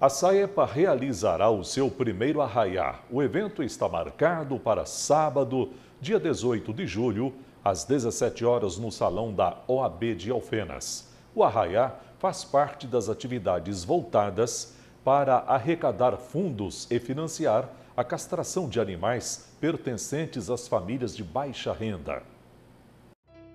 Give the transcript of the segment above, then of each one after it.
A Saepa realizará o seu primeiro arraiá. O evento está marcado para sábado, dia 18 de julho, às 17 horas no salão da OAB de Alfenas. O arraiá faz parte das atividades voltadas para arrecadar fundos e financiar a castração de animais pertencentes às famílias de baixa renda.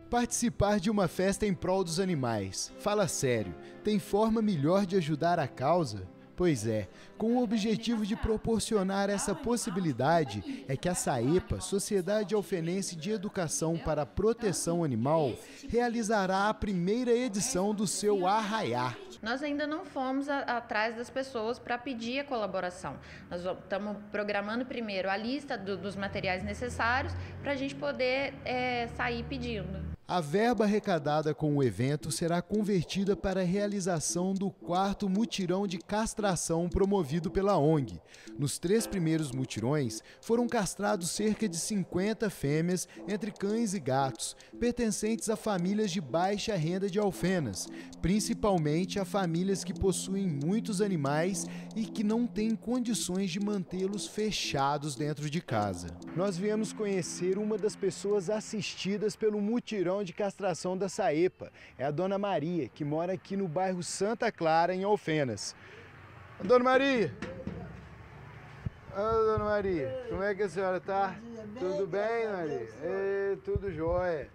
Participar de uma festa em prol dos animais, fala sério, tem forma melhor de ajudar a causa? Pois é, com o objetivo de proporcionar essa possibilidade é que a SAEPA, Sociedade Alfenense de Educação para a Proteção Animal, realizará a primeira edição do seu Arraiar. Nós ainda não fomos a, atrás das pessoas para pedir a colaboração. Nós estamos programando primeiro a lista do, dos materiais necessários para a gente poder é, sair pedindo. A verba arrecadada com o evento será convertida para a realização do quarto mutirão de castração promovido pela ONG. Nos três primeiros mutirões, foram castrados cerca de 50 fêmeas, entre cães e gatos, pertencentes a famílias de baixa renda de Alfenas, principalmente a famílias que possuem muitos animais e que não têm condições de mantê-los fechados dentro de casa. Nós viemos conhecer uma das pessoas assistidas pelo mutirão de castração da Saepa. É a dona Maria, que mora aqui no bairro Santa Clara, em Alfenas. Dona Maria! Oi, dona Maria, como é que a senhora está? Tudo bem, Maria? Ei, tudo jóia.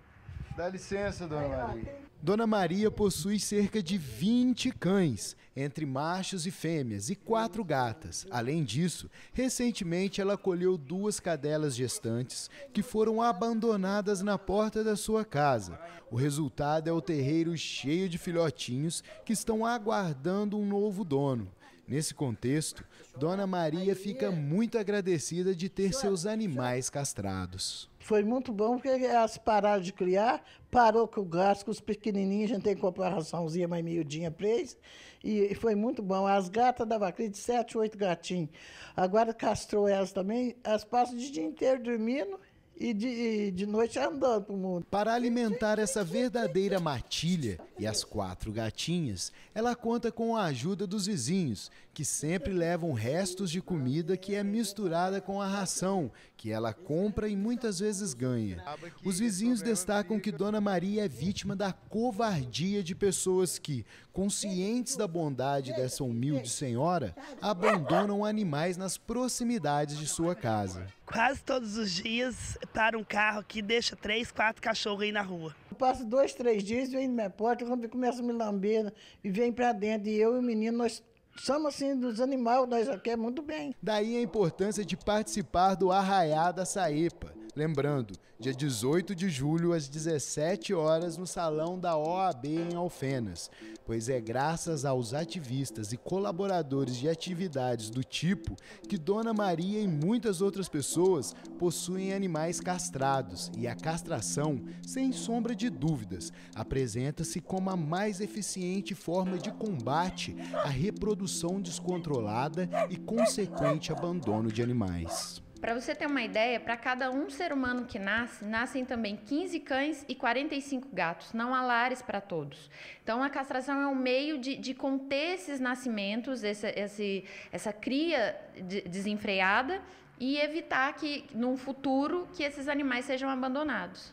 Dá licença, dona Maria. Dona Maria possui cerca de 20 cães, entre machos e fêmeas, e quatro gatas. Além disso, recentemente ela acolheu duas cadelas gestantes que foram abandonadas na porta da sua casa. O resultado é o terreiro cheio de filhotinhos que estão aguardando um novo dono. Nesse contexto, Dona Maria fica muito agradecida de ter seus animais castrados. Foi muito bom porque elas pararam de criar, parou com o gasto, com os pequenininhos, a gente tem que comprar raçãozinha mais miudinha para eles, e foi muito bom. As gatas da vaquinha, de sete, oito gatinhos. Agora castrou elas também, elas passam o dia inteiro dormindo e de, de noite andando para o mundo. Para alimentar essa verdadeira matilha, e as quatro gatinhas, ela conta com a ajuda dos vizinhos, que sempre levam restos de comida que é misturada com a ração, que ela compra e muitas vezes ganha. Os vizinhos destacam que Dona Maria é vítima da covardia de pessoas que, conscientes da bondade dessa humilde senhora, abandonam animais nas proximidades de sua casa. Quase todos os dias para um carro que deixa três, quatro cachorros aí na rua. Eu passo dois, três dias, vem na minha porta, quando começa a me lamber, e vem para dentro, e eu e o menino, nós somos assim dos animais, nós aqui é muito bem. Daí a importância de participar do Arraiá da Saepa Lembrando, dia 18 de julho, às 17 horas, no Salão da OAB em Alfenas, pois é graças aos ativistas e colaboradores de atividades do tipo que Dona Maria e muitas outras pessoas possuem animais castrados e a castração, sem sombra de dúvidas, apresenta-se como a mais eficiente forma de combate à reprodução descontrolada e consequente abandono de animais. Para você ter uma ideia, para cada um ser humano que nasce, nascem também 15 cães e 45 gatos. Não há lares para todos. Então, a castração é um meio de, de conter esses nascimentos, essa, esse, essa cria de, desenfreada e evitar que, num futuro, que esses animais sejam abandonados.